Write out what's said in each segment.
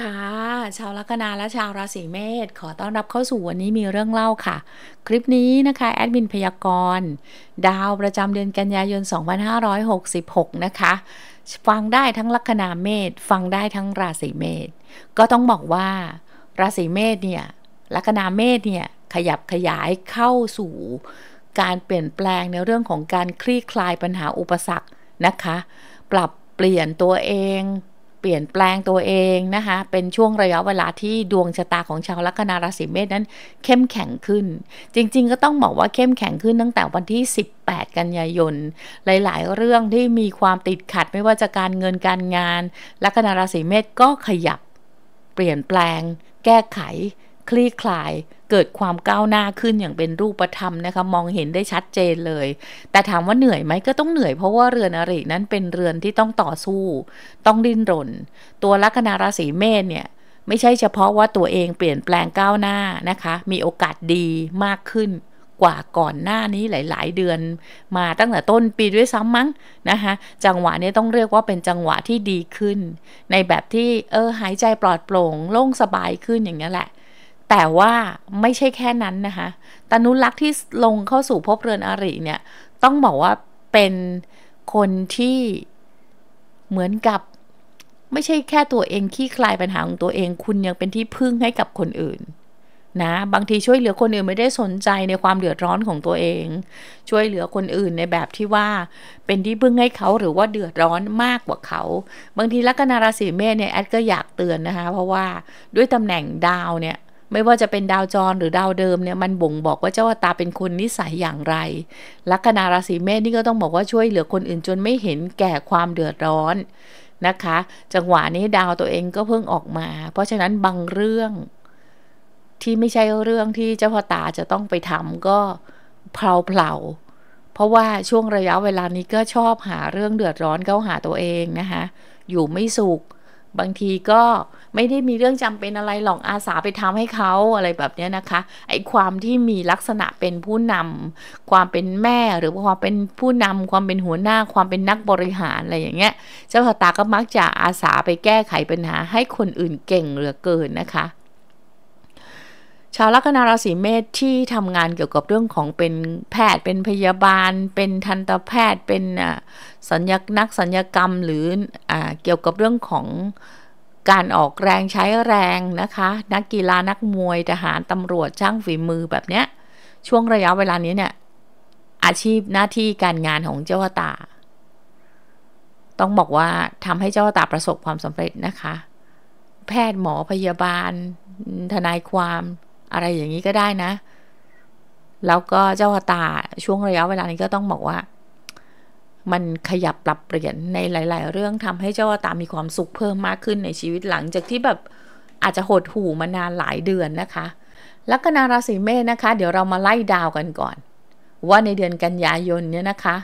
ค่ะชาวลัคนาและชาวราศีเมษขอต้อนรับเข้าสู่วันนี้มีเรื่องเล่าค่ะ คลิปนี้นะคะแอดมินพยากรณ์ดาวประจำเดือนกันยายน 2566 นะคะ ฟังได้ทั้งลัคนาเมษฟังได้ทั้งราศีเมษก็ต้องบอกว่าราศีเมษเนี่ยลัคนาเมษเนี่ยขยับขยายเข้าสู่ การเปลี่ยนแปลงในเรื่องของการคลี่คลายปัญหาอุปสรรคนะคะ ปรับเปลี่ยนตัวเองเปลี่ยนแปลงตัวเองนะคะเป็นช่วงระยะเวลาที่ดวงชะตาของชาวลัคนาราศีเมษนั้น เข้มแข็งขึ้น จริงๆก็ต้องบอกว่าเข้มแข็งขึ้นตั้งแต่วันที่ 18 กันยายน หลายๆ เรื่องที่มีความติดขัดไม่ว่าจะการเงินการงานลัคนาราศีเมษก็ขยับ เปลี่ยนแปลง แก้ไข คลี่คลายเกิดความก้าวหน้าขึ้นอย่างเป็นรูปธรรมนะคะมองเห็นได้ชัดเจนเลย แต่ถามว่าเหนื่อยไหมก็ต้องเหนื่อย เพราะว่าเรือนอรินั้นเป็นเรือนที่ต้องต่อสู้ ต้องดิ้นรนตัวลัคนาราศีเมษเนี่ยไม่ใช่เฉพาะว่าตัวเองเปลี่ยนแปลงก้าวหน้านะคะมีโอกาสดีมากขึ้นกว่าก่อนหน้านี้หลาย ๆ เดือนมาตั้งแต่ต้นปีด้วยซ้ำมั้งนะคะจังหวะนี้ต้องเรียกว่าเป็นจังหวะที่ดีขึ้น ในแบบที่เออหายใจปลอดโปร่งโล่งสบายขึ้นอย่างนี้แหละแต่ว่าไม่ใช่แค่นั้นนะคะตนุลักษ์ที่ลงเข้าสู่พบเรือนอริเนี่ย ต้องบอกว่าเป็นคนที่เหมือนกับ ไม่ใช่แค่ตัวเองขี้คลายปัญหาของตัวเองคุณยังเป็นที่พึ่งให้กับคนอื่นนะบางทีช่วยเหลือคนอื่นไม่ได้สนใจในความเดือดร้อนของตัวเอง ช่วยเหลือคนอื่นในแบบที่ว่าเป็นที่พึ่งให้เขาหรือว่าเดือดร้อนมากกว่าเขา บางทีลัคนาราศีเมษเนี่ยแอดก็อยากเตือนนะคะเพราะว่าด้วยตำแหน่งดาวเนี่ยไม่ว่าจะเป็นดาวจรหรือดาวเดิมเนี่ยมันบ่งบอกว่าเจ้าตาเป็นคนนิสัยอย่างไรลัคนาราศีเมษนี่ก็ต้องบอกว่าช่วยเหลือคนอื่น จนไม่เห็นแก่ความเดือดร้อน นะคะ จังหวะนี้ดาวตัวเองก็เพิ่งออกมา เพราะฉะนั้นบางเรื่องที่ไม่ใช่เรื่องที่เจ้าพตาจะต้องไปทำก็เพลาเพลาเพราะว่าช่วงระยะเวลานี้ก็ชอบหาเรื่องเดือดร้อนเข้าหาตัวเองนะคะอยู่ไม่สุขบางทีก็ไม่ได้มีเรื่องจำเป็นอะไรหลอกอาสาไปทำให้เขาอะไรแบบนี้นะคะ ไอ้ความที่มีลักษณะเป็นผู้นำ ความเป็นแม่หรือความเป็นผู้นำความเป็นหัวหน้า ความเป็นนักบริหารอะไรอย่างเงี้ย เจ้าตาก็มักจะอาสาไปแก้ไขปัญหาให้คนอื่นเก่งเหลือเกินนะคะชาวลัคนาราศีเมษที่ทำงานเกี่ยวกับเรื่องของเป็นแพทย์เป็นพยาบาล เป็นทันตแพทย์ เป็นสัญญนักสัญญกรรมหรืออเกี่ยวกับเรื่องของการออกแรงใช้แรงนะคะนักกีฬานักมวยทหารตำรวจช่างฝีมือแบบเนี้ยช่วงระยะเวลานี้เนี่ยอาชีพหน้าที่การงานของเจ้าตา ต้องบอกว่าทำให้เจ้าตาประสบความสำเร็จนะคะแพทย์หมอพยาบาลทนายความอะไรอย่างนี้ก็ได้นะ แล้วก็เจ้าตาช่วงระยะเวลานี้ก็ต้องบอกว่า มันขยับปรับเปลี่ยนในหลาย ๆ เรื่องทำให้เจ้าตา มีความสุขเพิ่มมากขึ้นในชีวิตหลังจากที่แบบอาจจะหดหู่มานานหลายเดือนนะคะ ลัคนาราศีเมษนะคะ เดี๋ยวเรามาไล่ดาวกันก่อน ว่าในเดือนกันยายนเนี่ยนะคะ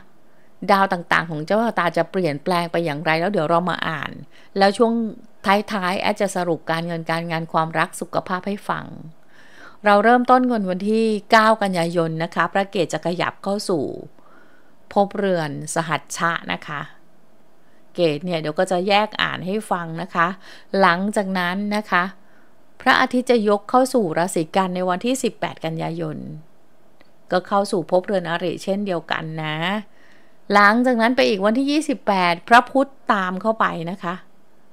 ดาวต่างๆ ของเจ้าตาจะเปลี่ยนแปลงไปอย่างไรแล้วเดี๋ยวเรามาอ่าน แล้วช่วงท้ายๆแอดจะสรุปการเงินการงานความรักสุขภาพให้ฟังเราเริ่มต้นกันวันที่ 9 กันยายนนะคะ พระเกศจะขยับเข้าสู่ พบเรือนสหัชชะนะคะ เกตเนี่ยเดี๋ยวก็จะแยกอ่านให้ฟังนะคะ หลังจากนั้นนะคะ พระอาทิตย์จะยกเข้าสู่ราศีกันในวันที่ 18 กันยายน ก็เข้าสู่พบเรือนอริเช่นเดียวกันนะ หลังจากนั้นไปอีกวันที่ 28 พระพุธตามเข้าไปนะคะ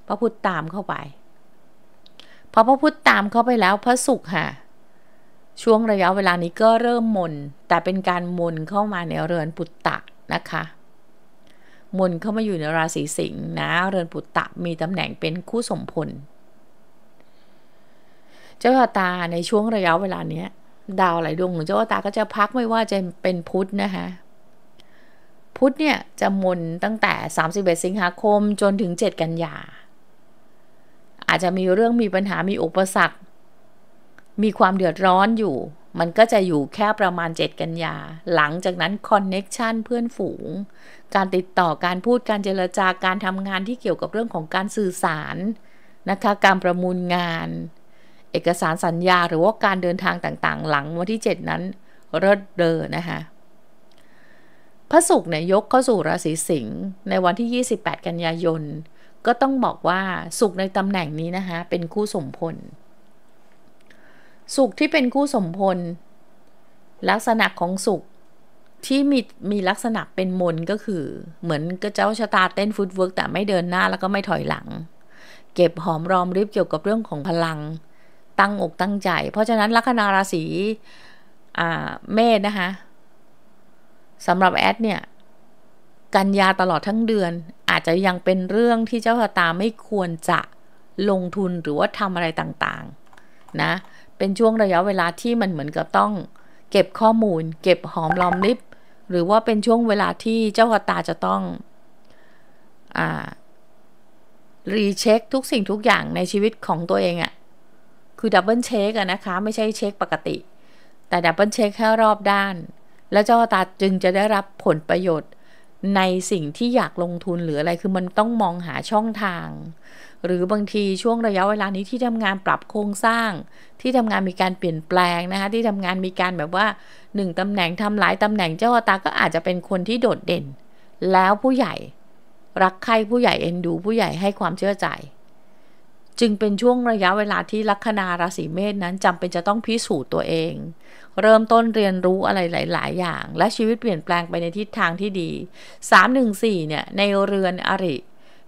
พระพุธตามเข้าไป พอพระพุธตามเข้าไปแล้วพระศุกร์ค่ะช่วงระยะเวลานี้ก็เริ่มมน แต่เป็นการมนเข้ามาในเรือนปุตตะนะคะ มนเข้ามาอยู่ในราศีสิงห์นะ เรือนปุตตะมีตำแหน่งเป็นคู่สมพล เจ้าตาในช่วงระยะเวลาเนี้ยดาวหลายดวงของเจ้าตาก็จะพักไม่ว่าจะเป็นพุธนะคะ พุธเนี่ยจะมนตั้งแต่ 31 สิงหาคม จนถึง 7 กันยาอาจจะมีเรื่องมีปัญหามีอุปสรรคมีความเดือดร้อนอยู่ มันก็จะอยู่แค่ประมาณ 7 กันยา หลังจากนั้นคอนเน็กชันเพื่อนฝูง การติดต่อการพูดการเจรจา การทำงานที่เกี่ยวกับเรื่องของการสื่อสารนะคะ การประมูลงาน เอกสารสัญญาหรือว่าการเดินทางต่างๆ หลังวันที่ 7 นั้นเลิเดอนะคะพระศุกร์เนี่ยยกเข้าสู่ราศีสิงห์ในวันที่ 28 กันยายน ก็ต้องบอกว่าศุกร์ในตำแหน่งนี้นะคะเป็นคู่สมพลสุขที่เป็นคู่สมพล ลักษณะของสุขที่มีมีลักษณะเป็นมนก็คือ เหมือนกระเจ้าชะตาเต้นฟุตเวิร์กแต่ไม่เดินหน้าแล้วก็ไม่ถอยหลัง เก็บหอมรอมริบเกี่ยวกับเรื่องของพลัง ตั้งอกตั้งใจ เพราะฉะนั้นลัคนาราศีเมษนะคะสำหรับแอดเนี่ย กันยาตลอดทั้งเดือนอาจจะยังเป็นเรื่องที่เจ้าชะตาไม่ควรจะลงทุนหรือว่าทำอะไรต่างๆนะเป็นช่วงระยะเวลาที่มันเหมือนกับต้องเก็บข้อมูลเก็บหอมลอมริบ หรือว่าเป็นช่วงเวลาที่เจ้าชะตาจะต้อง อ่า รีเช็คทุกสิ่งทุกอย่างในชีวิตของตัวเองอะ่ะคือดับเบิลเช็คอะนะคะ ไม่ใช่เช็คปกติ แต่ดับเบิลเช็คแค่รอบด้าน แล้วเจ้าตาจึงจะได้รับผลประโยชน์ในสิ่งที่อยากลงทุน หรืออะไรคือมันต้องมองหาช่องทางหรือบางทีช่วงระยะเวลานี้ที่ทำงานปรับโครงสร้าง ที่ทำงานมีการเปลี่ยนแปลงนะคะที่ทำงานมีการแบบว่า1ตำแหน่งทำหลายตำแหน่งเจ้าตาก็อาจจะเป็นคนที่โดดเด่น แล้วผู้ใหญ่รักใครผู้ใหญ่เอ็นดูผู้ใหญ่ให้ความเชื่อใจ จึงเป็นช่วงระยะเวลาที่ลัคนาราศีเมษนั้นจำเป็นจะต้องพิสูจน์ตัวเอง เริ่มต้นเรียนรู้อะไรหลาย ๆ อย่าง และชีวิตเปลี่ยนแปลงไปในทิศทางที่ดี314เนี่ยในเรือนอริ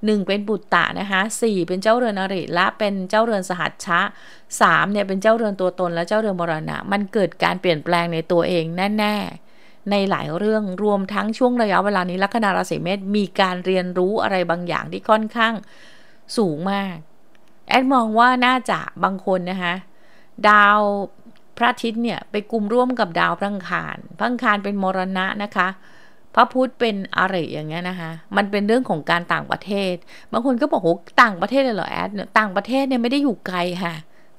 1 เป็นบุตตะนะคะ4 เป็นเจ้าเรือนอริและเป็นเจ้าเรือนสหัชชะ3เนี่ยเป็นเจ้าเรือนตัวตน และเจ้าเรือนมรณะ มันเกิดการเปลี่ยนแปลงในตัวเองแน่ๆ ในหลายเรื่อง รวมทั้งช่วงระยะเวลานี้ลัคนาราศีเมษมีการเรียนรู้อะไรบางอย่างที่ค่อนข้างสูงมาก แอดมองว่าน่าจะบางคนนะคะดาวพระอาทิตย์เนี่ยไปกลุ่มร่วมกับดาวพังคารพังคารเป็นมรณะนะคะพระพุทธเป็นอะไรอย่างเงี้ยนะคะ มันเป็นเรื่องของการต่างประเทศ บางคนก็บอกโหต่างประเทศเลยเหรอแอดต่างประเทศเนี่ยไม่ได้อยู่ไกลค่ะ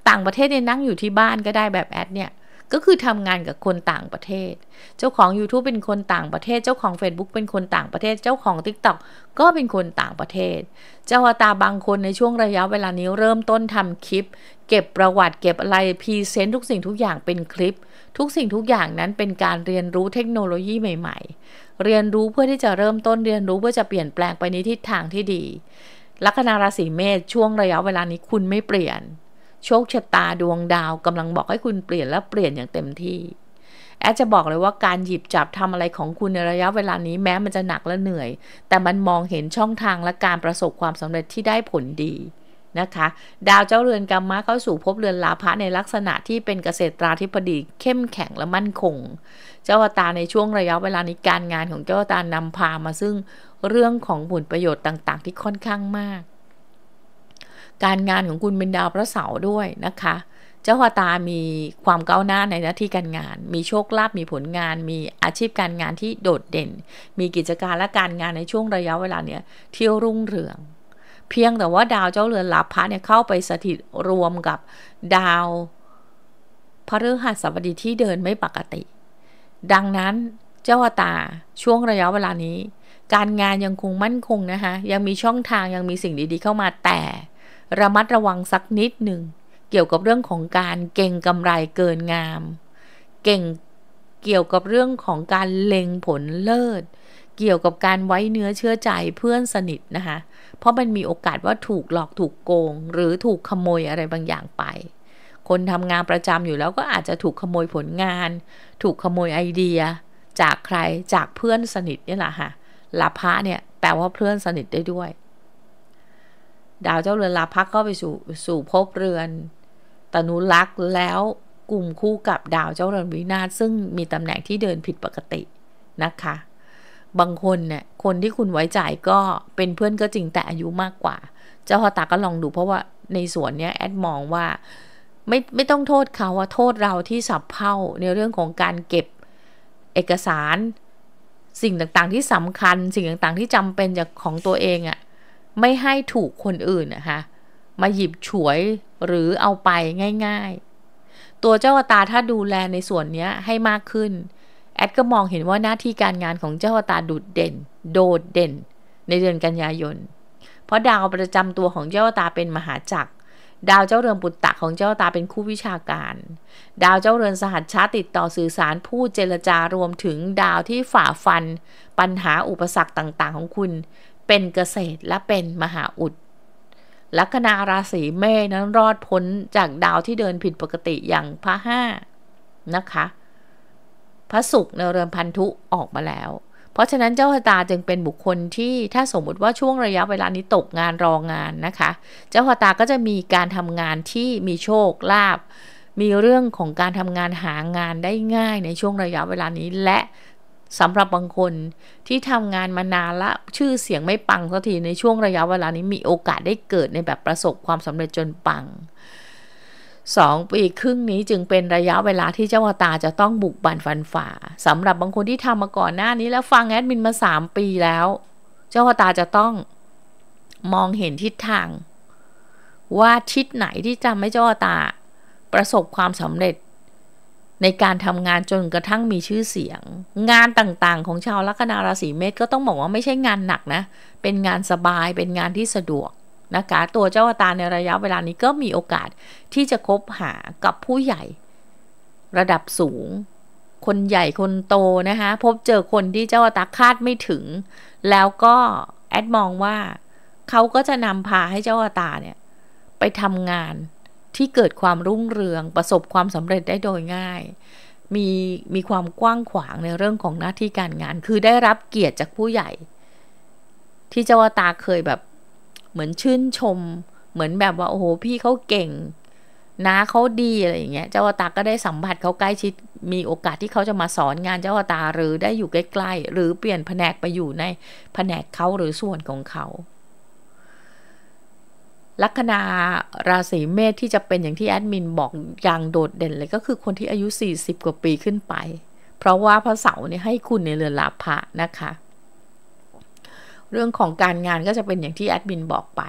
ต่างประเทศเนี่ยนั่งอยู่ที่บ้านก็ได้แบบแอดเนี่ย ก็คือทำงานกับคนต่างประเทศ เจ้าของ YouTube เป็นคนต่างประเทศ เจ้าของ Facebook เป็นคนต่างประเทศ เจ้าของ Tik t o อกก็เป็นคนต่างประเทศ เจ้าตาบางคนในช่วงระยะเวลานี้เริ่มต้นทำคลิป เก็บประวัติเก็บอะไรพรีเซนต์ทุกสิ่งทุกอย่างเป็นคลิป ทุกสิ่งทุกอย่างนั้นเป็นการเรียนรู้เทคโนโลยีใหม่ ๆเรียนรู้เพื่อที่จะเริ่มต้นเรียนรู้ เพื่อจะเปลี่ยนแปลงไปในทิศทางที่ดี ลัคนาราศีเมษช่วงระยะเวลานี้คุณไม่เปลี่ยน โชคชะตาดวงดาวกำลังบอกให้คุณเปลี่ยนและเปลี่ยนอย่างเต็มที่ แอดจะบอกเลยว่าการหยิบจับทำอะไรของคุณในระยะเวลานี้แม้มันจะหนักและเหนื่อย แต่มันมองเห็นช่องทางและการประสบความสำเร็จที่ได้ผลดีนะคะดาวเจ้าเรือน กรรมะเข้าสู่ภพเรือนลาภะในลักษณะที่เป็นเกษตราธิปดีเข้มแข็งและมั่นคง เจ้าตาในช่วงระยะเวลานี้การงานของเจ้าตานำพามาซึ่งเรื่องของผลประโยชน์ต่างๆ ที่ค่อนข้างมาก การงานของ คุณเป็นดาวพระเสาร์ด้วยนะคะ เจ้าตามีความก้าวหน้าในหน้าที่การงาน มีโชคลาภมีผลงาน มีอาชีพการงานที่โดดเด่น มีกิจการและการงานในช่วงระยะเวลาเนี้ยเที่ยวรุ่งเรืองเพียงแต่ว่าดาวเจ้าเรือนลาภะเนี่ยเข้าไปสถิตรวมกับดาวพฤหัสบดีที่เดินไม่ปกติ ดังนั้นเจ้าตาช่วงระยะเวลานี้ การงานยังคงมั่นคงนะคะยังมีช่องทางยังมีสิ่งดีๆ เข้ามาแต่ ระมัดระวังสักนิดหนึ่ง เกี่ยวกับเรื่องของการเก่งกำไรเกินงาม เก่งเกี่ยวกับเรื่องของการเล็งผลเลิศ เกี่ยวกับการไว้เนื้อเชื่อใจเพื่อนสนิทนะคะ เพราะมันมีโอกาสว่าถูกหลอกถูกโกง หรือถูกขโมยอะไรบางอย่างไป คนทำงานประจำอยู่แล้วก็อาจจะถูกขโมยผลงาน ถูกขโมยไอเดีย จากใครจากเพื่อนสนิทนี่แหละค่ะลาภะเนี่ยแปลว่าเพื่อนสนิทได้ด้วย ดาวเจ้าเรือนลาภะก็ไปสู่สู่ภพเรือน ตนุลักษ์แล้วกลุ่มคู่กับดาวเจ้าเรือนวินาศซึ่งมีตำแหน่งที่เดินผิดปกติ นะคะ บางคนเนี่ยคนที่คุณไว้ใจก็เป็นเพื่อนก็จริงแต่อายุมากกว่า เจ้าพอตาก็ลองดูเพราะว่าในส่วนเนี้ย แอดมองว่า ไม่ไม่ต้องโทษเขาว่า โทษเราที่สับเพ่าในเรื่องของการเก็บเอกสาร สิ่งต่าง ๆ ที่สำคัญสิ่งต่างๆที่จำเป็นจากของตัวเองอ่ะไม่ให้ถูกคนอื่นนะคะมาหยิบฉวยหรือเอาไปง่าย ๆตัวเจ้าอวตารถ้าดูแลในส่วนนี้ให้มากขึ้น แอดก็มองเห็นว่าหน้าที่การงานของเจ้าอวตารดุดเด่น โดดเด่นในเดือนกันยายน เพราะดาวประจำตัวของเจ้าอวตารเป็นมหาจักร ดาวเจ้าเรือนปุตตะของเจ้าวตารเป็นคู่วิชาการ ดาวเจ้าเรือนสหัสชาติด ต่อสื่อสารผู้เจรจารวมถึงดาวที่ฝ่าฟัน ปัญหาอุปสรรคต่างๆ ของคุณเป็นเกษตรและเป็นมหาอุดลัคนาราศีเมษนั้นรอดพ้น จากดาวที่เดินผิดปกติอย่างพระห้านะคะ พระศุกร์ในเรือนพันธุออกมาแล้ว เพราะฉะนั้นเจ้าชะตาจึงเป็นบุคคลที่ถ้าสมมติว่าช่วงระยะเวลานี้ตกงานรองานนะคะ เจ้าชะตาก็จะมีการทำงานที่มีโชคลาภ มีเรื่องของการทำงานหางานได้ง่ายในช่วงระยะเวลานี้และสำหรับบางคนที่ทำงานมานานละชื่อเสียงไม่ปังสักทีในช่วงระยะเวลานี้มีโอกาสได้เกิดในแบบประสบความสำเร็จจนปังสองปีครึ่งนี้จึงเป็นระยะเวลาที่เจ้าวตาจะต้องบุกบันฟันฝ่าสำหรับบางคนที่ทำมาก่อนหน้านี้แล้วฟังแอดมินมาสามปีแล้ว เจ้าวตาจะต้องมองเห็นทิศทาง ว่าทิศไหนที่จะไม่เจ้าวตา ประสบความสำเร็จในการทำงานจนกระทั่งมีชื่อเสียง งานต่างๆ ของชาว ลัคนาราศีเมษก็ต้องบอกว่าไม่ใช่งานหนักนะเป็นงานสบายเป็นงานที่สะดวกนะคะตัวเจ้าตาในระยะเวลานี้ก็มีโอกาสที่จะคบหากับผู้ใหญ่ ระดับสูง คนใหญ่คนโตนะคะพบเจอคนที่เจ้าตาคาดไม่ถึง แล้วก็แอดมองว่าเขาก็จะนำพาให้เจ้าตาเนี่ยไปทำงานที่เกิดความรุ่งเรืองประสบความสำเร็จได้โดยง่าย มีมีความกว้างขวางในเรื่องของหน้าที่การงาน คือได้รับเกียรติจากผู้ใหญ่ ที่เจ้าตาเคยแบบเหมือนชื่นชมเหมือนแบบว่าโอ้โหพี่เขาเก่งน้าเขาดีอะไรอย่างเงี้ยเจ้าวตาก็ได้สัมผัสเขาใกล้ชิด มีโอกาสที่เขาจะมาสอนงานเจ้าวตาหรือได้อยู่ใกล้ ๆ หรือเปลี่ยนแผนกไปอยู่ในแผนกเขาหรือส่วนของเขาลัคนาราศีเมษที่จะเป็นอย่างที่แอดมินบอกอย่างโดดเด่นเลยก็คือคนที่อายุ 40 กว่าปีขึ้นไป เพราะว่าพระเสาร์เนี่ยให้คุณในเรือนลาภะนะคะเรื่องของการงานก็จะเป็นอย่างที่แอดมินบอกไป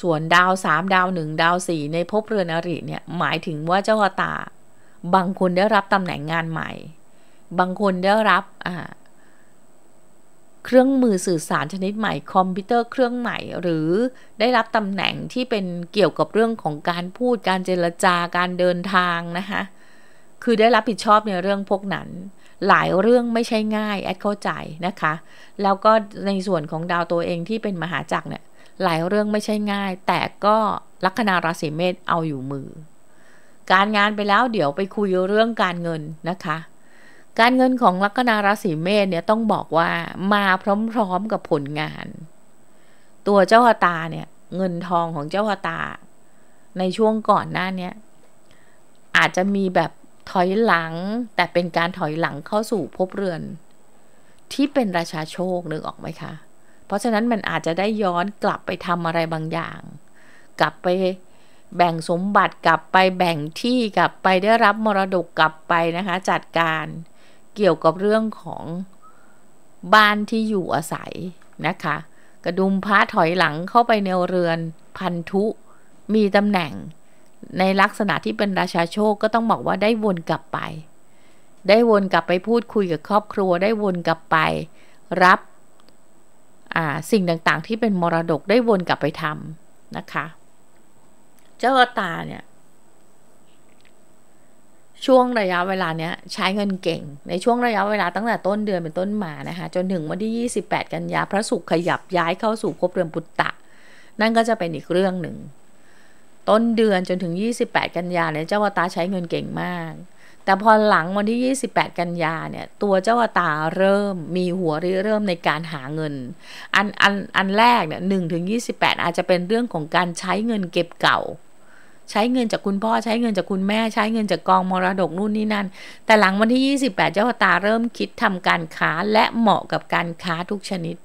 ส่วนดาว3ดาว1ดาว4ในภพเรือนอริเนี่ยหมายถึงว่าเจ้าตา บางคนได้รับตำแหน่งงานใหม่ บางคนได้รับอ่าเครื่องมือสื่อสารชนิดใหม่คอมพิวเตอร์เครื่องใหม่หรือได้รับตำแหน่งที่เป็นเกี่ยวกับเรื่องของการพูดการเจรจาการเดินทางนะคะคือได้รับผิดชอบในเรื่องพวกนั้น หลายเรื่องไม่ใช่ง่ายแอดเข้าใจนะคะแล้วก็ในส่วนของดาวตัวเองที่เป็นมหาจักรเนี่ยหลายเรื่องไม่ใช่ง่าย แต่ก็ลัคนาราศีเมษเอาอยู่มือ การงานไปแล้วเดี๋ยวไปคุยเรื่องการเงินนะคะการเงินของลัคนาราศีเมษเนี่ยต้องบอกว่ามาพร้อมๆกับผลงาน ตัวเจ้าตาเนี่ยเงินทองของเจ้าตา ในช่วงก่อนหน้านี้อาจจะมีแบบถอยหลังแต่เป็นการถอยหลังเข้าสู่ภพเรือน ที่เป็นราชาโชคนึกออกไหมคะ เพราะฉะนั้นมันอาจจะได้ย้อนกลับไปทำอะไรบางอย่าง กลับไปแบ่งสมบัติกลับไปแบ่งที่กลับไปได้รับมรดกกลับไปนะคะจัดการเกี่ยวกับเรื่องของบ้านที่อยู่อาศัยนะคะ กระดุมพ้าถอยหลังเข้าไปในเรือนพันธุ มีตำแหน่ง ในลักษณะที่เป็นราชาโชค ก็ต้อง บอก ว่าได้วนกลับไป ได้วนกลับไปพูดคุยกับครอบครัวได้วนกลับไปรับสิ่งต่างๆที่เป็นมรดกได้วนกลับไปทำนะคะเจ้าตาเนี่ยช่วงระยะเวลาเนี้ยใช้เงินเก่ง ในช่วงระยะเวลาตั้งแต่ต้นเดือนเป็นต้นมา นะคะจนถึงวันที่ 28 กันยาพระศุกร์ขยับย้ายเข้าสู่ภพเรือนปุตตะนั่นก็จะเป็นอีกเรื่องหนึ่ง ต้นเดือนจนถึง 28 กันยาเนี่ยเจ้าวตาใช้เงินเก่งมาก แต่พอหลังวันที่ 28 กันยาเนี่ยตัวเจ้าวตาเริ่มมีหัวเริ่มในการหาเงิน อันอันอันแรกเนี่ยหนึ่งถึงยีอาจจะเป็นเรื่องของการใช้เงินเก็บเก่าใช้เงินจากคุณพ่อใช้เงินจากคุณแม่ ใช้เงินจากกองมรดกนู่นนี่นั่น แต่หลังวันที่ 28 เจ้าตา เริ่มคิดทำการค้าและเหมาะกับการค้าทุกชนิด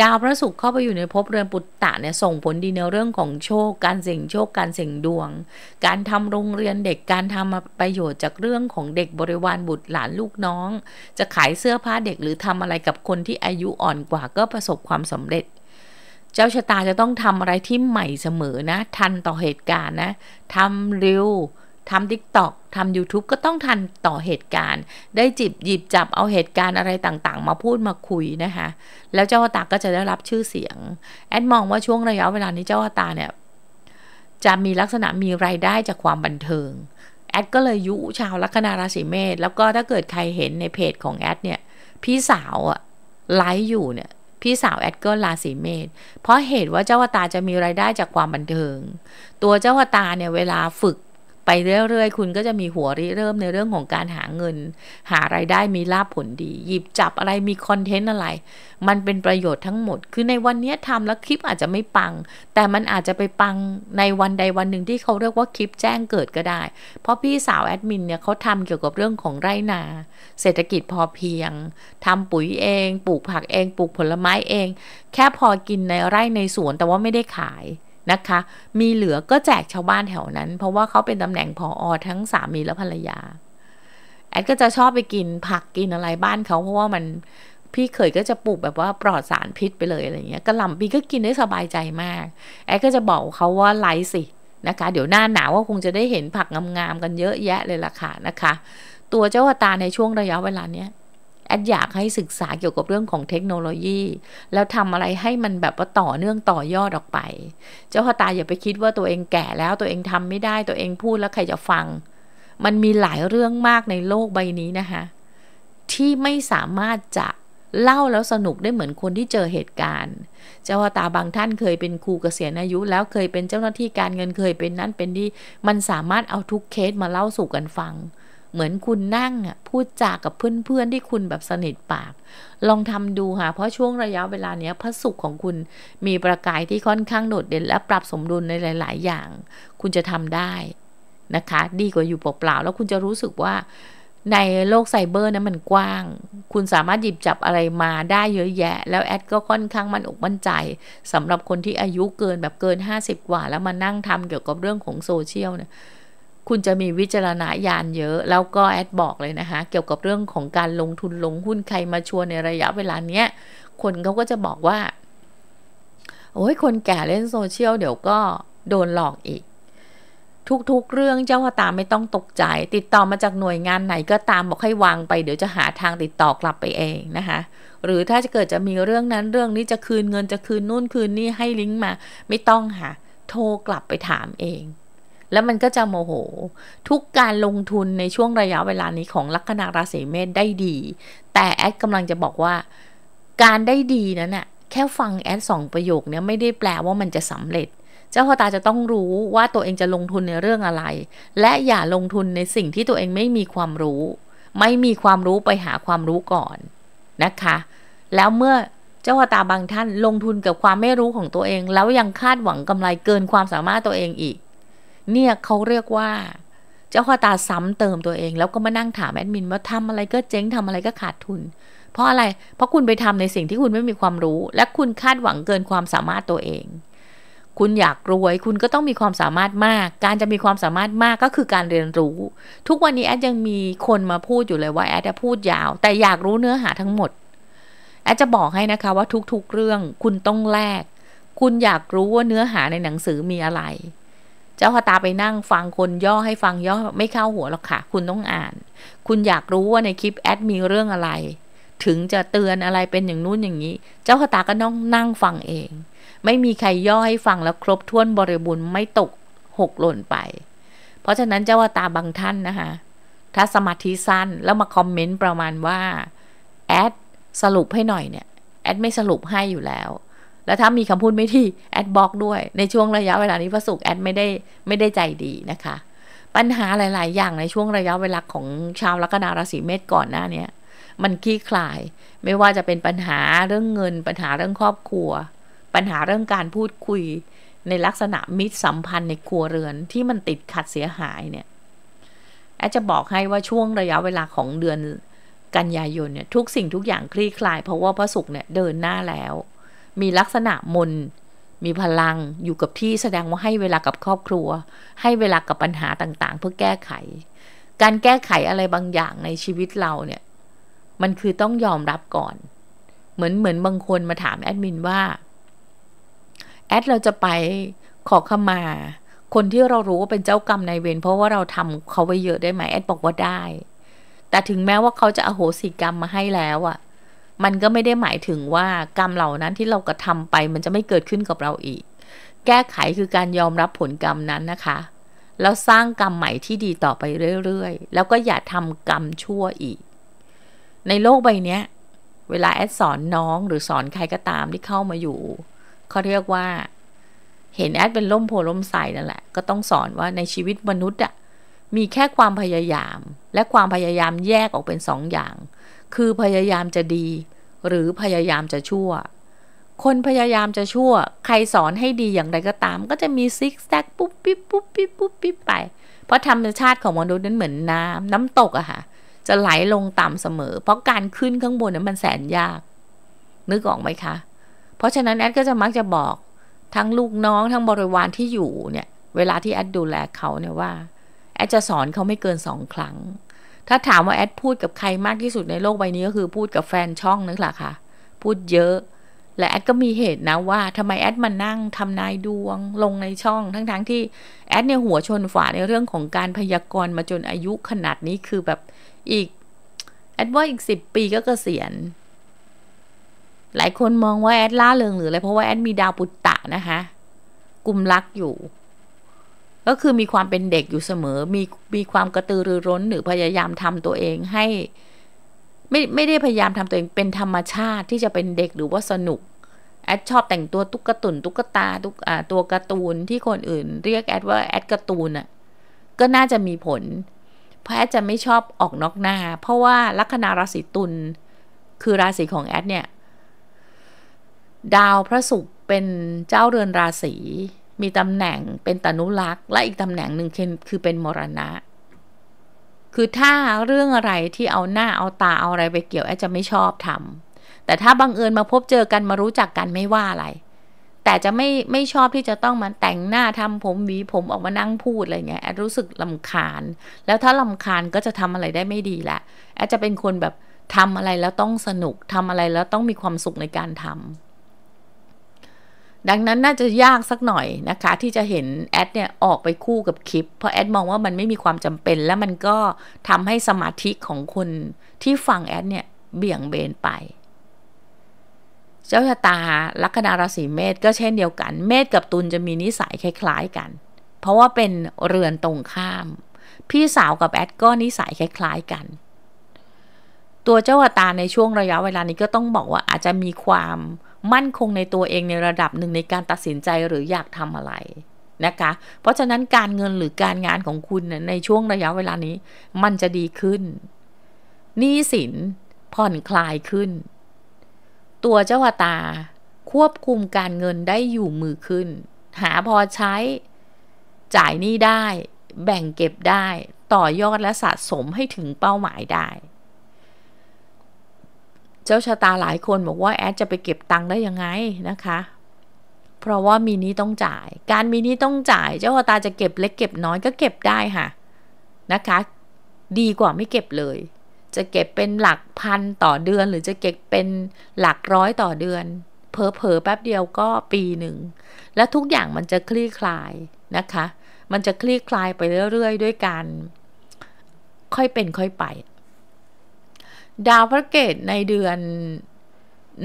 ดาวพระศุกร์เข้าไปอยู่ในภพเรือนปุตตะเนี่ยส่งผลดีในเรื่องของโชค การเสี่ยงโชคการเสี่ยงดวง การทำโรงเรียนเด็กการทำประโยชน์จากเรื่องของเด็กบริวารบุตรหลานลูกน้อง จะขายเสื้อผ้าเด็กหรือทำอะไรกับคนที่อายุอ่อนกว่าก็ประสบความสำเร็จเจ้าชะตา จะต้องทำอะไรที่ใหม่เสมอนะ ทันต่อเหตุการณ์นะทำเร็วทำทิกตอกทำ YouTube ก็ต้องทันต่อเหตุการณ์ ได้ จิบหยิบจับเอาเหตุการณ์อะไรต่างๆ มาพูดมาคุย นะคะแล้วเจ้าตาก็จะได้รับชื่อเสียง แอด มองว่าช่วงระยะเวลา นี้เจ้าตาเนี่ยจะมีลักษณะมีรายได้จากความบันเทิงแอดก็เลยยุชาวลัคนาราศีเมษแล้วก็ถ้าเกิดใครเห็นในเพจของแอดเนี่ยพี่สาวอะไลฟ์อยู่เนี่ยพี่สาวแอดเกิลราศีเมษเพราะเหตุว่าเจ้าวตาจะมีรายได้จากความบันเทิง ตัวเจ้าวตาเนี่ยเวลาฝึกไปเรื่อยๆ คุณก็จะมีหัวริเริ่มในเรื่องของการหาเงิน หาไรายได้มีลาบผลดี หยิบจับอะไรมีคอนเทนต์อะไรมันเป็นประโยชน์ทั้งหมด คือในวันนี้ทำแล้วคลิปอาจจะไม่ปัง แต่มันอาจจะไปปังในวันใดวันหนึ่งที่เขาเรียกว่าคลิปแจ้งเกิดก็ได้ เพราะพี่สาวแอดมินเนี่ยเขาทำเกี่ยวกับเรื่องของไรนา เศรษฐกิจพอเพียงทำปุ๋ยเอง ปลูกผักเองปลูกผลไม้เอง แค่พอกินในไร่ในสวน แต่ว่าไม่ได้ขายนะคะมีเหลือก็แจกชาวบ้านแถวนั้น เพราะว่าเขาเป็นตำแหน่งผออทั้งสามี และภรรยาแอดก็จะชอบไปกินผักกินอะไรบ้านเขาเพราะว่ามันพี่เคยก็จะปลูกแบบว่าปลอดสารพิษไปเลยอะไรเงี้ยกระหล่ำปีก็กินได้สบายใจมาก แอดก็จะบอกเขาว่าไลฟ์สินะคะเดี๋ยวหน้าหนาวก็คงจะได้เห็นผักงามๆกันเยอะแยะเลยล่ะค่ะนะคะตัวเจ้าตาในช่วงระยะเวลาเนี้ยแอดอยากให้ศึกษาเกี่ยวกับเรื่องของเทคโนโลยี แล้วทำอะไรให้มันแบบว่าต่อเนื่องต่อยอดออกไป เจ้าพตาอย่าไปคิดว่าตัวเองแก่แล้วตัวเองทำไม่ได้ตัวเองพูดแล้วใครจะฟัง มันมีหลายเรื่องมากในโลกใบนี้นะคะที่ไม่สามารถจะเล่าแล้วสนุกได้เหมือนคนที่เจอเหตุการณ์เจ้าตาบางท่านเคยเป็นครูเกษียณอายุแล้วเคยเป็นเจ้าหน้าที่การเงินเคยเป็นนั่นเป็นนี่มันสามารถเอาทุกเคสมาเล่าสู่กันฟังเหมือนคุณนั่งพูดจากับเพื่อนๆที่คุณแบบสนิทปาก ลองทำดูค่ะเพราะช่วงระยะเวลาเนี้ยพระสุขของคุณมีประกายที่ค่อนข้างโดดเด่นและปรับสมดุลในหลาย ๆ อย่าง คุณจะทำได้นะคะ ดีกว่าอยู่เปล่าๆแล้วคุณจะรู้สึกว่า ในโลกไซเบอร์นะั้นมันกว้าง คุณสามารถหยิบจับอะไรมาได้เยอะแยะ แล้วแอดก็ค่อนข้างมั่นอกมั่นใจสำหรับคนที่อายุเกินแบบเกิน 50 กว่า แล้วมานั่งทำเกี่ยวกับเรื่องของโซเชียลเนี่ยคุณ จะมีวิจารณญาณเยอะ แล้วก็ แอด บอกเลย นะคะเกี่ยวกับเรื่องของการลงทุนลงหุ้นใครมา ชวนในระยะเวลาเนี้ยคนเขาก็จะบอกว่า โอ้ยคนแก่เล่น โซเชียล เดี๋ยวก็โดนหลอกอีก ทุกๆเรื่องเจ้าพตาไม่ต้องตกใจ ติดต่อมาจากหน่วยงานไหนก็ตามบอกให้วางไปเดี๋ยวจะหาทางติดต่อกลับไปเองนะคะหรือถ้าจะเกิดจะมีเรื่องนั้นเรื่องนี้จะคืนเงินจะคืนนู่นคืนนี่ให้ลิงก์มาไม่ต้องค่ะโทรกลับไปถามเองแล้วมันก็จะโมโห ทุกการลงทุนในช่วงระยะเวลานี้ของลัคนาราศีเมษได้ดี แต่แอดกำลังจะบอกว่าการได้ดีนั้นน่ะแค่ฟังแอดสองประโยคนี้ไม่ได้แปลว่ามันจะสำเร็จ เจ้าพ่อตาจะต้องรู้ว่าตัวเองจะลงทุนในเรื่องอะไร และอย่าลงทุนในสิ่งที่ตัวเองไม่มีความรู้ ไม่มีความรู้ไปหาความรู้ก่อนนะคะแล้วเมื่อเจ้าตาบางท่านลงทุนกับความไม่รู้ของตัวเอง แล้วยังคาดหวังกำไรเกินความสามารถตัวเองอีกเนี่ยเขาเรียกว่าเจ้าข้อตาซ้ำเติมตัวเอง แล้วก็มานั่งถามแอดมินว่าทำอะไรก็เจ๊งทำอะไรก็ขาดทุน เพราะอะไรเพราะคุณไปทำในสิ่งที่คุณไม่มีความรู้ และคุณคาดหวังเกินความสามารถตัวเอง คุณอยากรวยคุณก็ต้องมีความสามารถมาก การจะมีความสามารถมากก็คือการเรียนรู้ ทุกวันนี้แอดยังมีคนมาพูดอยู่เลยว่าแอดจะพูดยาว แต่อยากรู้เนื้อหาทั้งหมดแอดจะบอกให้นะคะว่าทุกๆ เรื่องคุณต้องแลกคุณอยากรู้ว่าเนื้อหาในหนังสือมีอะไรเจ้าคตาไปนั่งฟังคนย่อให้ฟังย่อไม่เข้าหัวหรอกค่ะคุณต้องอ่าน คุณอยากรู้ว่าในคลิปแอดมีเรื่องอะไร ถึงจะเตือนอะไรเป็นอย่างนู้นอย่างนี้ เจ้าคตาก็ต้องนั่งฟังเอง ไม่มีใครย่อให้ฟังแล้วครบถ้วนบริบูรณ์ไม่ตกหกหล่นไป เพราะฉะนั้นเจ้าคตาบางท่านนะคะถ้าสมาธิสั้นแล้วมาคอมเมนต์ประมาณว่าแอดสรุปให้หน่อยเนี่ยแอดไม่สรุปให้อยู่แล้วแล้วถ้ามีคำพูดไม่ดีแอดบล็อกด้วย ในช่วงระยะเวลานี้พระสุขแอดไม่ได้ไม่ได้ใจดีนะคะ ปัญหาหลาย ๆ อย่างในช่วงระยะเวลาของชาวลัคนาราศีเมษก่อนหน้านี้มันคลี่คลายไม่ว่าจะเป็นปัญหาเรื่องเงิน ปัญหาเรื่องครอบครัว ปัญหาเรื่องการพูดคุย ในลักษณะมิตรสัมพันธ์ในครัวเรือนที่มันติดขัดเสียหายเนี่ยแอดจะบอกให้ว่าช่วงระยะเวลาของเดือนกันยายนเนี่ยทุกสิ่งทุกอย่างคลี่คลาย เพราะว่าพระศุกร์เนี่ยเดินหน้าแล้วมีลักษณะมน มีพลังอยู่กับที่แสดงว่าให้เวลากับครอบครัวให้เวลากับปัญหาต่างๆ เพื่อแก้ไข การแก้ไขอะไรบางอย่างในชีวิตเราเนี่ย มันคือต้องยอมรับก่อน เหมือนเหมือนบางคนมาถามแอดมินว่าแอด เราจะไปขอขมาคนที่เรารู้ว่าเป็นเจ้ากรรมนายเวรเพราะว่าเราทำเขาไว้เยอะได้ไหมแอดบอกว่าได้ แต่ถึงแม้ว่าเขาจะอโหสิกรรมมาให้แล้วอะ่ะมันก็ไม่ได้หมายถึงว่ากรรมเหล่านั้นที่เรากระทำไปมันจะไม่เกิดขึ้นกับเราอีก แก้ไขคือการยอมรับผลกรรมนั้นนะคะ แล้วสร้างกรรมใหม่ที่ดีต่อไปเรื่อยๆ แล้วก็อย่าทำกรรมชั่วอีก ในโลกใบนี้เวลาแอดสอนน้องหรือสอนใคร ก็ตามที่เข้ามาอยู่ เขาเรียกว่า เห็นแอดเป็นล่มโพล่มใสนั่นแหละ ก็ต้องสอนว่าในชีวิตมนุษย์อะมีแค่ความพยายาม และความพยายามแยกออกเป็นสองอย่างคือพยายามจะดีหรือพยายามจะชั่ว คนพยายามจะชั่ว ใครสอนให้ดีอย่างไรก็ตาม ก็จะมีซิกแซกปุ๊บปิ๊บปุ๊บปิ๊บปุ๊บปิ๊บไป เพราะธรรมชาติของมนุษย์นั้นเหมือนน้ำน้ำตกอะค่ะ จะไหลลงต่ำเสมอ เพราะการขึ้นข้างบนนั้นมันแสนยากนึกออกไหมคะ เพราะฉะนั้น แอดก็จะมักจะบอกทั้งลูกน้องทั้งบริวารที่อยู่เนี่ยเวลาที่แอดดูแลเขาเนี่ยว่า แอดจะสอนเขาไม่เกินสองครั้งถ้าถามว่า แอด พูดกับใครมากที่สุดในโลกใบนี้ก็คือพูดกับแฟนช่องนั่นแหละค่ะ พูดเยอะ และแอด ก็มีเหตุนะว่าทำไม แอดมานั่งทำนายดวงลงในช่อง ทั้งๆทที่ แอด เนี่ย หัวชนฝาในเรื่องของการพยากรณ์มาจนอายุขนาดนี้คือแบบอีก แอดว่าอีกสิบปีก็เกษียณ หลายคนมองว่าแอดล่าเริงหรืออะไรเพราะว่าแอดมีดาวปุตตะนะคะกลุ่มรักอยู่ก็คือมีความเป็นเด็กอยู่เสมอ มีมีความกระตือรือร้นหรือพยายามทำตัวเองให้ไม่ไม่ได้พยายามทำตัวเองเป็นธรรมชาติที่จะเป็นเด็กหรือว่าสนุกแอดชอบแต่งตัวตุ๊กตุนตุ๊กตาตุ๊กตัวการ์ตูนที่คนอื่น เรียกแอดว่าแอดการ์ตูนอ่ะก็น่าจะมีผล เพราะแอดจะไม่ชอบออกนอกหน้า เพราะว่าลัคนาราศีตุลคือราศีของแอดเนี่ยดาวพระศุกร์เป็นเจ้าเรือนราศีมีตำแหน่งเป็นตนุลักษ์และอีกตำแหน่งหนึ่งคือเป็นมรณะ คือถ้าเรื่องอะไรที่เอาหน้าเอาตา เอาอะไร ไปเกี่ยวแอจะไม่ชอบทำแต่ถ้าบังเอิญมาพบเจอกันมารู้จักกันไม่ว่าอะไร แต่จะไม่ไม่ชอบที่จะต้อง มา แต่งหน้าทำผมหวี ผมออกมานั่งพูดอะไรเงี้ยแอดรู้สึกลำคาญ แล้วถ้าลำคาญก็จะทำอะไรได้ไม่ดีแหละแอดจะเป็นคนแบบทำอะไรแล้วต้องสนุกทำอะไรแล้วต้องมีความสุขในการทำดังนั้นน่าจะยากสักหน่อยนะคะ ที่จะเห็นแอดเนี่ย ออกไปคู่กับคลิป เพราะแอดมองว่ามันไม่มีความจำเป็น และมันก็ทำให้สมาธิของคนที่ฟังแอดเนี่ย เบี่ยงเบนไป เจ้าชะตาลัคนาราศีเมษก็เช่นเดียวกัน เมษกับตุลจะมีนิสัยคล้าย ๆกัน เพราะว่าเป็นเรือนตรงข้าม พี่สาวกับแอดก็นิสัยคล้ายๆกัน ตัวเจ้าชะตาในช่วงระยะเวลานี้ก็ต้องบอกว่าอาจจะมีความมั่นคงในตัวเองในระดับหนึ่งในการตัดสินใจหรืออยากทำอะไรนะคะ เพราะฉะนั้นการเงินหรือการงานของคุณในช่วงระยะเวลานี้มันจะดีขึ้นหนี้สินผ่อนคลายขึ้น ตัวเจ้าวตาควบคุมการเงินได้อยู่มือขึ้น หาพอใช้จ่ายหนี้ได้แบ่งเก็บได้ต่อยอดและสะสมให้ถึงเป้าหมายได้จ้าชะตาหลายคนบอกว่า แอดจะไปเก็บตังค์ได้ยังไงนะคะ เพราะว่ามีนี้ต้องจ่าย การมีนี้ต้องจ่าย เจ้าชะตาจะเก็บเล็กเก็บน้อยก็เก็บได้ค่ะนะคะ ดีกว่าไม่เก็บเลย จะเก็บเป็นหลักพันต่อเดือนหรือจะเก็บเป็นหลักร้อยต่อเดือน เพอเพอแป๊บเดียวก็ปีหนึ่ง และทุกอย่างมันจะคลี่คลายนะคะ มันจะคลี่คลายไปเรื่อยๆ ด้วยการค่อยเป็นค่อยไปดาวพระเกตในเดือน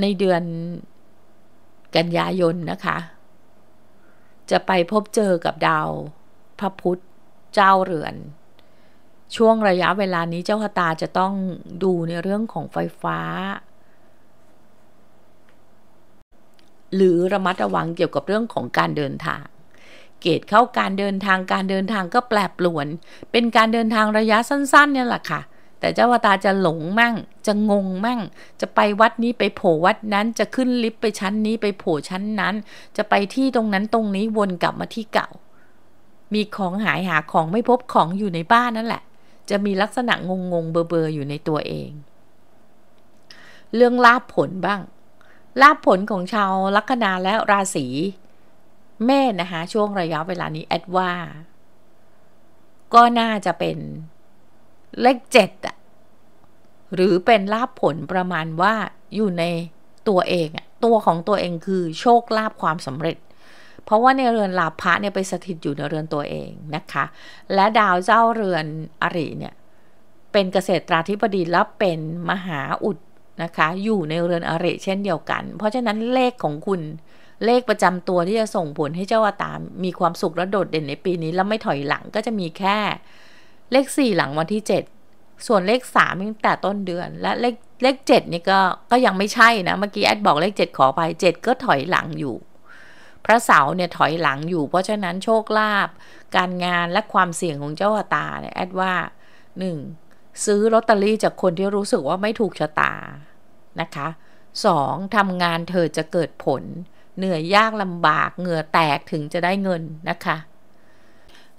ในเดือนกันยายนนะคะ จะไปพบเจอกับดาว พระพุธเจ้าเรือน ช่วงระยะเวลานี้เจ้าชตาจะต้องดูในเรื่องของไฟฟ้า หรือระมัดระวังเกี่ยวกับเรื่องของการเดินทาง เกตเข้าการเดินทางการเดินทางก็แปรปรวน เป็นการเดินทางระยะสั้นๆเนี่ยแหละค่ะแต่เจ้าวตาจะหลงมั่ง จะงงมั่ง จะไปวัดนี้ไปโผวัดนั้น จะขึ้นลิฟต์ไปชั้นนี้ไปโผชั้นนั้น จะไปที่ตรงนั้นตรงนี้วนกลับมาที่เก่า มีของหายหาของไม่พบของอยู่ในบ้านนั่นแหละ จะมีลักษณะงงงเบอเบออยู่ในตัวเอง เรื่องลาบผลบ้าง ลาบผลของชาวลัคนาและราศีเมษนะคะช่วงระยะเวลานี้แอดว่า ก็น่าจะเป็นเลขเจ็ดอะหรือเป็นลาบผลประมาณว่าอยู่ในตัวเอง ตัวของตัวเองคือโชคลาบความสำเร็จ เพราะว่าในเรือนลาภะเนี่ยไปสถิตอยู่ในเรือนตัวเองนะคะ และดาวเจ้าเรือนอริเนี่ย เป็นเกษตรราธิบดีและเป็นมหาอุดนะคะอยู่ในเรือนอริเช่นเดียวกัน เพราะฉะนั้นเลขของคุณเลขประจำตัวที่จะส่งผลให้เจ้าอาตาม มีความสุขและโดดเด่นในปีนี้แล้วไม่ถอยหลังก็จะมีแค่ เลข 4 หลังวันที่ 7ส่วนเลข3ามตั้งแต่ต้นเดือน และเลข เลขเนี่ก็ ก็ยังไม่ใช่นะ เมื่อกี้แอดบอกเลข 7 ขอไป 7 ก็ถอยหลังอยู่ พระเสาเนี่ยถอยหลังอยู่ เพราะฉะนั้นโชคลาภ การงานและความเสี่ยงของเจ้าตาเนี่ย แอดว่า 1. ซื้อลอตเตอรี่จากคนที่รู้สึกว่าไม่ถูกชะตานะคะ 2. ทํทำงานเธอจะเกิดผล เหนื่อยยากลำบากเหงื่อแตกถึงจะได้เงินนะคะ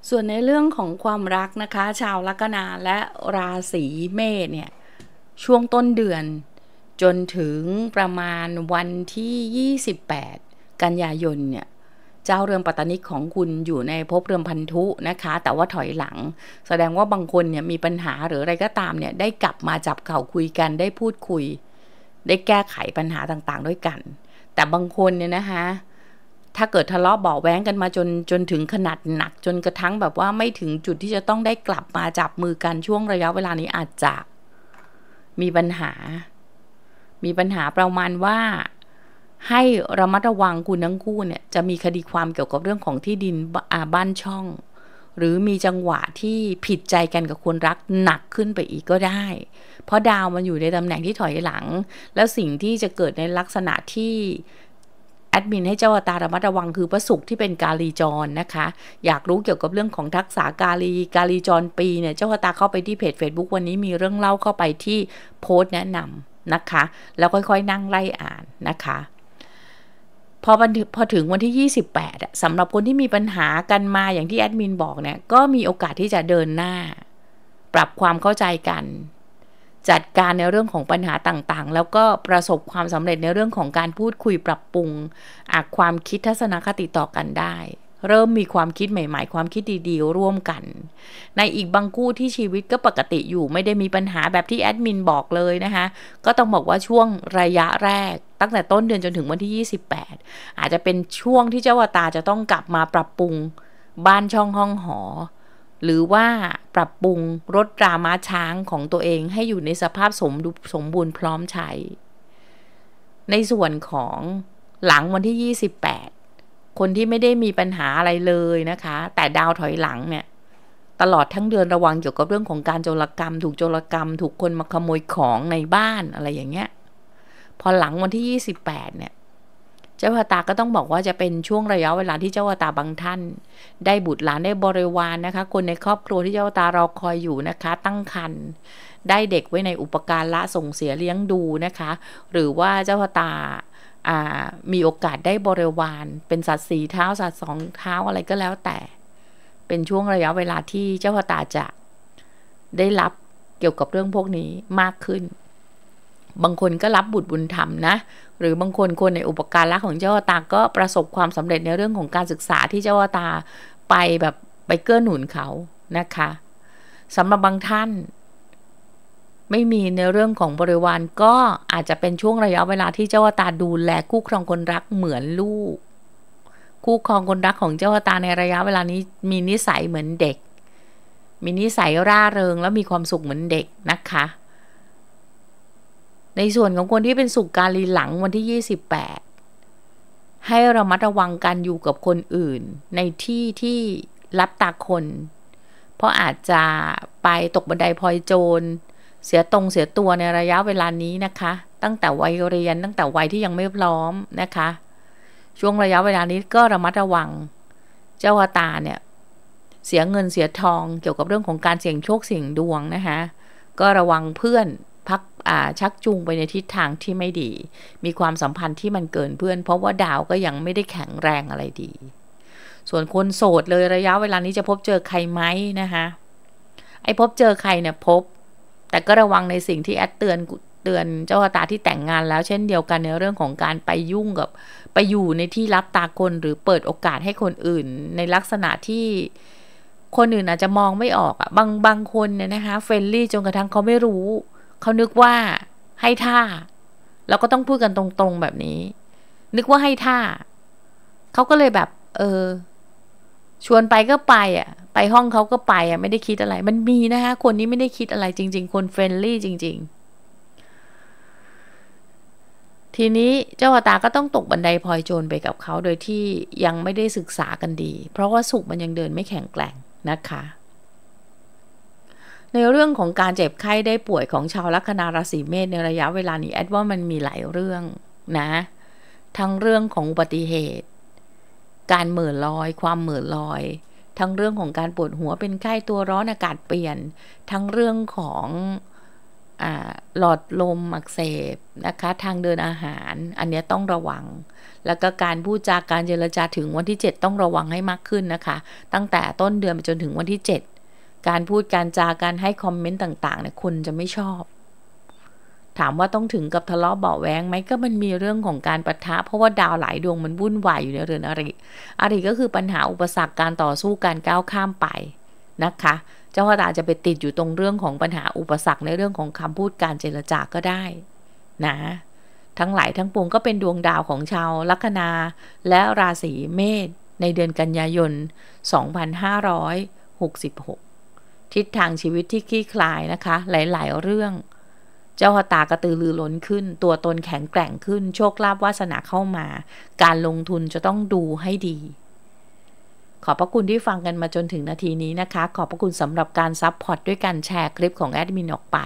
ส่วนในเรื่องของความรักนะคะ ชาวลัคนาและราศีเมษเนี่ยช่วงต้นเดือนจนถึงประมาณวันที่ 28 กันยายนเนี่ยเจ้าเรือนปัตตนิกของคุณอยู่ในภพเรือนพันธุนะคะ แต่ว่าถอยหลัง แสดงว่าบางคนเนี่ยมีปัญหาหรืออะไรก็ตามเนี่ยได้กลับมาจับเข่าคุยกันได้พูดคุย ได้แก้ไขปัญหาต่างๆด้วยกัน แต่บางคนเนี่ยนะคะถ้าเกิดทะเลาะเบาแว้งกันมาจนจนถึงขนาดหนักจนกระทั่งแบบว่าไม่ถึงจุดที่จะต้องได้กลับมา จับมือกัน ช่วงระยะเวลานี้อาจจะ มีปัญหา มีปัญหาประมาณว่า ให้ระมัดระวังคุณทั้งคู่เนี่ยจะมีคดีความเกี่ยวกับเรื่องของที่ดินบ้านช่อง หรือมีจังหวะที่ผิดใจกันกับคนรักหนักขึ้นไปอีกก็ได้ เพราะดาวมันอยู่ในตำแหน่งที่ถอยหลัง แล้วสิ่งที่จะเกิดในลักษณะที่แอดมินให้เจ้าตาระมัดระวังคือพระศุกร์ที่เป็นกาลีจรนะคะ อยากรู้เกี่ยวกับเรื่องของทักษะกาลีกาลีจรปีเนี่ย เจ้าตาเข้าไปที่เพจ Facebook วันนี้มีเรื่องเล่าเข้าไปที่โพสต์แนะนำนะคะ แล้วค่อยๆนั่งไล่อ่านนะคะ พอพอถึงวันที่ 28สำหรับคนที่มีปัญหากันมาอย่างที่แอดมินบอกเนี่ยก็มีโอกาสที่จะเดินหน้า ปรับความเข้าใจกันจัดการในเรื่องของปัญหาต่างๆ แล้วก็ประสบความสำเร็จในเรื่องของการพูดคุยปรับปรุงความคิดทัศนคติต่อกันได้ เริ่มมีความคิดใหม่ๆ ความคิดดีๆ ร่วมกัน ในอีกบางคู่ที่ชีวิตก็ปกติอยู่ ไม่ได้มีปัญหาแบบที่แอดมินบอกเลยนะคะ ก็ต้องบอกว่าช่วงระยะแรก ตั้งแต่ต้นเดือนจนถึงวันที่ 28 อาจจะเป็นช่วงที่เจ้าวตาจะต้องกลับมาปรับปรุง บ้านช่องห้องหอหรือว่าปรับปรุงรถรามาช้างของตัวเองให้อยู่ในสภาพสมสมบูรณ์พร้อมใช้ ในส่วนของหลังวันที่ 28 คนที่ไม่ได้มีปัญหาอะไรเลยนะคะ แต่ดาวถอยหลังเนี่ยตลอดทั้งเดือนระวังเกี่ยวกับเรื่องของการโจรกรรม ถูกโจรกรรม ถูกคนมาขโมยของในบ้านอะไรอย่างเงี้ย พอหลังวันที่ 28เนี่ยเจ้าวตา ก็ต้องบอกว่าจะเป็นช่วงระยะเวลาที่เจ้าวตาบางท่าน ได้บุตรหลานได้บริวารนนะคะ คนในครอบครัวที่เจ้าวตารอคอยอยู่นะคะ ตั้งครรภ์ ได้เด็กไว้ในอุปการละส่งเสียเลี้ยงดูนะคะ หรือว่าเจ้าวตามีโอกาสได้บริวาร เป็นสัตว์สีเท้า สัตว์สองเท้าอะไรก็แล้วแต่ เป็นช่วงระยะเวลาที่เจ้าวตาจะ ได้รับเกี่ยวกับเรื่องพวกนี้มากขึ้น บางคนก็รับบุตรบุญธรรมนะหรือบางคนคนในอุปการะของเจ้าตาก็ประสบความสำเร็จในเรื่องของการศึกษาที่เจ้าตาไปแบบไปเกื้อหนุนเขานะคะสำหรับบางท่าน ไม่มีในเรื่องของบริวารก็อาจจะเป็นช่วงระยะเวลาที่เจ้าตาดูแลคู่ครองคนรักเหมือนลูกคู่ครองคนรักของเจ้าตาในระยะเวลานี้มีนิสัยเหมือนเด็ก มีนิสัยร่าเริง และมีความสุขเหมือนเด็กนะคะในส่วนของคนที่เป็นสุขการีหลังวันที่ 28 ให้ระมัดระวังการอยู่กับคนอื่นในที่ที่รับตาคน เพราะอาจจะไปตกบันไดพลอยโจร เสียตรงเสียตัวในระยะเวลานี้นะคะ ตั้งแต่วัยเรียนตั้งแต่วัยที่ยังไม่พร้อมนะคะ ช่วงระยะเวลานี้ก็ระมัดระวัง เจ้าวตาเนี่ย เสียเงินเสียทองเกี่ยวกับเรื่องของการเสี่ยงโชคเสี่ยงดวงนะคะ ก็ระวังเพื่อนชักจูงไปในทิศทางที่ไม่ดี มีความสัมพันธ์ที่มันเกิน เพื่อน เพราะว่าดาวก็ยังไม่ได้แข็งแรงอะไรดี ส่วนคนโสดเลยระยะเวลา นี้ จะพบเจอใครไหมนะคะ ไอ้ พบเจอใคร เนี่ย พบ แต่ก็ระวังในสิ่งที่แอดเตือนเตือนเจ้าตา ที่แต่งงานแล้ว เช่นเดียวกันในเรื่องของการไปยุ่งกับไปอยู่ในที่รับตาคนหรือเปิดโอกาสให้คนอื่น ในลักษณะที่คนอื่นอาจจะมองไม่ออกอะบางบางคนเนี่ยนะคะเฟรนลี่จนกระทั่งเขาไม่รู้เขานึกว่าให้ท่าแล้วก็ต้องพูดกันตรง ๆแบบนี้ นึกว่าให้ท่าเขาก็เลยแบบเออ ชวนไปก็ไปอ่ะ ไปห้องเขาก็ไปอ่ะไม่ได้คิดอะไรมันมีนะคะคนนี้ไม่ได้คิดอะไรจริง ๆคนเฟรนลี่จริง ๆ ทีนี้เจ้าอตาก็ต้องตกบันไดพลอยโจรไปกับเขาโดยที่ยังไม่ได้ศึกษากันดี เพราะว่าสุกมันยังเดินไม่แข็งแกร่งนะคะในเรื่องของการเจ็บไข้ได้ป่วยของชาวลัคนาราศีเมษในระยะเวลานี้แอดว่ามันมีหลายเรื่องนะ ทั้งเรื่องของอุบัติเหตุ การเหม่อลอย ความเหม่อลอย ทั้งเรื่องของการปวดหัวเป็นไข้ตัวร้อนอากาศเปลี่ยน ทั้งเรื่องของหลอดลมอักเสบนะคะ ทางเดินอาหาร อันนี้ต้องระวัง แล้วก็การพูดจาการเจรจาถึงวันที่ 7 ต้องระวังให้มากขึ้นนะคะ ตั้งแต่ต้นเดือนไปจนถึงวันที่ 7การพูดการจาการให้คอมเมนต์ต่างๆเนี่ยคนจะไม่ชอบ ถามว่าต้องถึงกับทะเลาะเบาแวงไหมก็มันมีเรื่องของการประทะเพราะว่าดาวหลายดวงมันวุ่นวายอยู่ในเรือนอริอริก็คือปัญหาอุปสรรคการต่อสู้การก้าวข้ามไปนะคะ เจ้าพระตาจะไปติดอยู่ตรงเรื่องของปัญหาอุปสรรคในเรื่องของคำพูดการเจรจาก็ได้นะทั้งหลายทั้งปวงก็เป็นดวงดาวของชาว ลัคนาและราศีเมษในเดือนกันยายน2566ทิศทางชีวิตที่คลี่คลายนะคะหลายๆ เรื่อง เจ้าหตากระตือรือร้นขึ้น ตัวตนแข็งแกร่งขึ้นโชคลาภวาสนาเข้ามา การลงทุนจะต้องดูให้ดี ขอบพระคุณที่ฟังกันมาจนถึงนาทีนี้นะคะ ขอบพระคุณสำหรับการซับพอร์ตด้วยการแชร์คลิปของแอดมินออกไป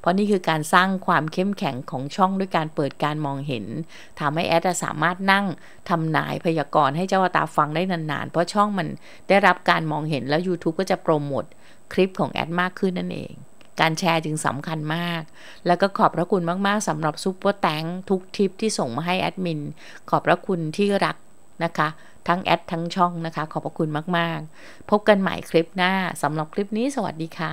เพราะนี่คือการสร้างความเข้มแข็งของช่องด้วยการเปิดการมองเห็นทำให้แอดสามารถนั่งทำนายพยากรณ์ให้เจ้าตาฟังได้นานๆเพราะช่องมันได้รับการมองเห็นแล้ว YouTube ก็จะโปรโมทคลิปของแอดมากขึ้นนั่นเอง การแชร์จึงสำคัญมาก แล้วก็ขอบพระคุณมากๆสำหรับซุปเปอร์แตงทุกทิปที่ส่งมาให้แอดมิน ขอบพระคุณที่รักนะคะ ทั้งแอดทั้งช่องนะคะ ขอบพระคุณมากๆ พบกันใหม่คลิปหน้าสำหรับคลิปนี้สวัสดีค่ะ